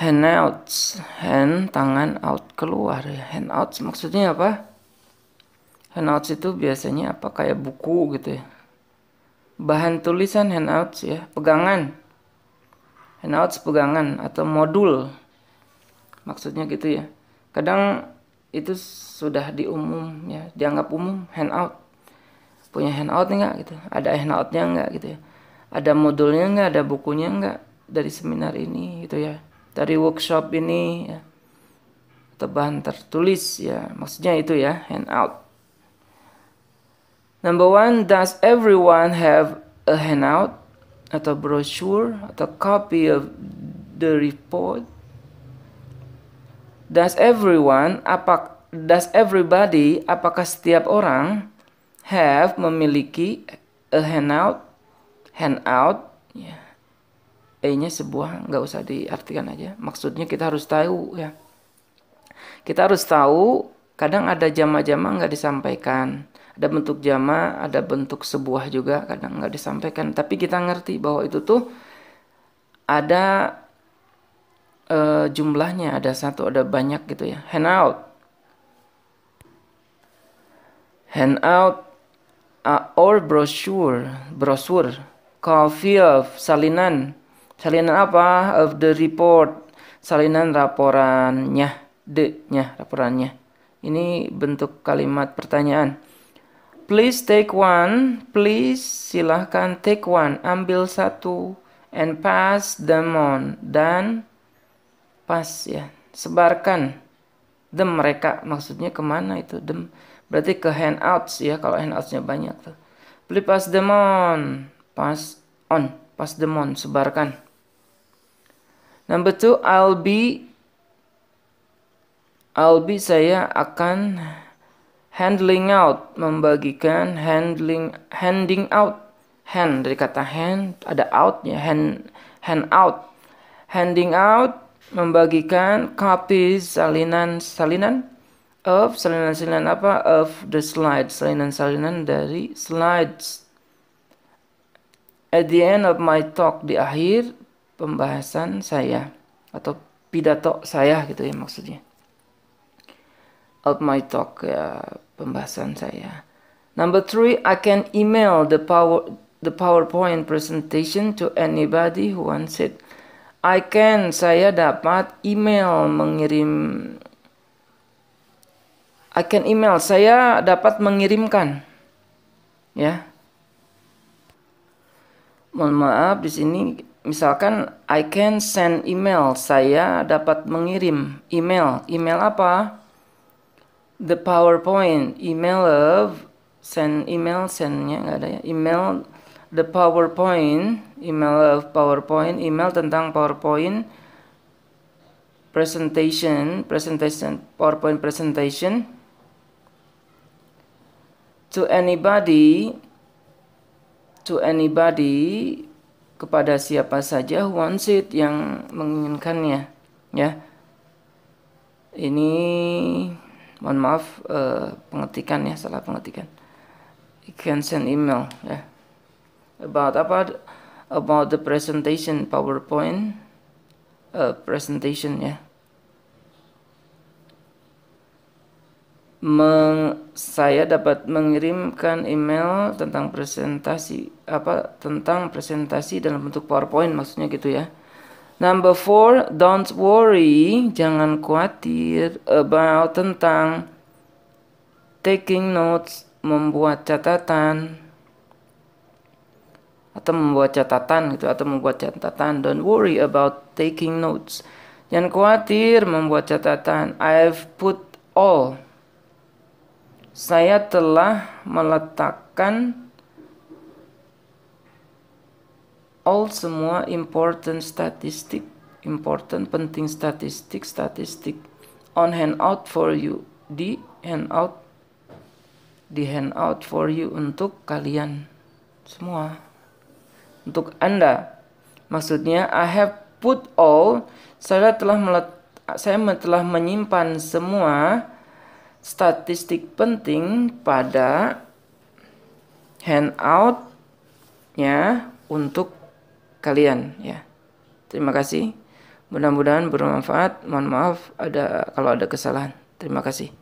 handouts hand tangan out keluar ya handouts maksudnya apa handouts itu biasanya apa kayak buku gitu ya bahan tulisan handouts ya pegangan handouts pegangan atau modul maksudnya gitu ya kadang itu sudah diumum ya dianggap umum handout punya handout enggak gitu ada handoutnya enggak gitu ya ada modulnya enggak ada bukunya enggak dari seminar ini gitu ya dari workshop ini ya, tebahan tertulis ya maksudnya itu ya handout number one does everyone have a handout atau brochure atau copy of the report does everyone apa does everybody apakah setiap orang have memiliki a handout handout yeah E-nya sebuah nggak usah diartikan aja. Maksudnya kita harus tahu ya. Kita harus tahu kadang ada jama-jama nggak disampaikan. Ada bentuk jama, ada bentuk sebuah juga kadang nggak disampaikan. Tapi kita ngerti bahwa itu tuh ada e, jumlahnya, ada satu, ada banyak gitu ya. Handout. Handout uh, or brosur, brosur, kafil, salinan, Salinan apa? Of the report. Salinan raporannya. The-nya, raporannya. Ini bentuk kalimat pertanyaan. Please take one. Please, silahkan take one. Ambil satu. And pass them on. Dan pass ya. Sebarkan. Dem mereka. Maksudnya kemana itu? Dem. Berarti ke handouts ya. Kalau handoutsnya banyak tuh. Please pass them on. Pass on. Pass them on. Sebarkan. Number two, I'll be I'll be saya akan handling out membagikan handling handing out hand dari kata hand ada outnya hand hand out handing out membagikan copies salinan salinan of salinan salinan apa of the slides salinan salinan dari slides at the end of my talk di akhir pembahasan saya atau pidato saya gitu ya maksudnya. Out my talk ya pembahasan saya. Number three, I can email the power the PowerPoint presentation to anybody who wants it. I can saya dapat email mengirim I can email saya dapat mengirimkan ya. Mohon maaf di sini misalkan I can send email, saya dapat mengirim email. Email apa? The PowerPoint, email of, send email, sendnya nggak ada ya. Email the PowerPoint, email of PowerPoint, email tentang PowerPoint presentation, presentation, PowerPoint presentation to anybody, to anybody kepada siapa saja wanted yang menginginkannya ya ini mohon maaf uh, pengetikan ya salah pengetikan you can send email ya about apa about the presentation powerpoint uh, presentation ya meng, saya dapat mengirimkan email tentang presentasi apa tentang presentasi dalam bentuk PowerPoint maksudnya gitu ya. Number four, don't worry, jangan khawatir about tentang taking notes, membuat catatan atau membuat catatan gitu atau membuat catatan. Don't worry about taking notes. Jangan khawatir membuat catatan. I've put all saya telah meletakkan all semua important statistic important penting statistik statistik on handout for you di handout di handout for you untuk kalian semua untuk Anda maksudnya I have put all saya telah melet, saya telah menyimpan semua statistik penting pada handoutnya untuk kalian ya. Terima kasih. Mudah-mudahan bermanfaat. Mohon maaf ada kalau ada kesalahan. Terima kasih.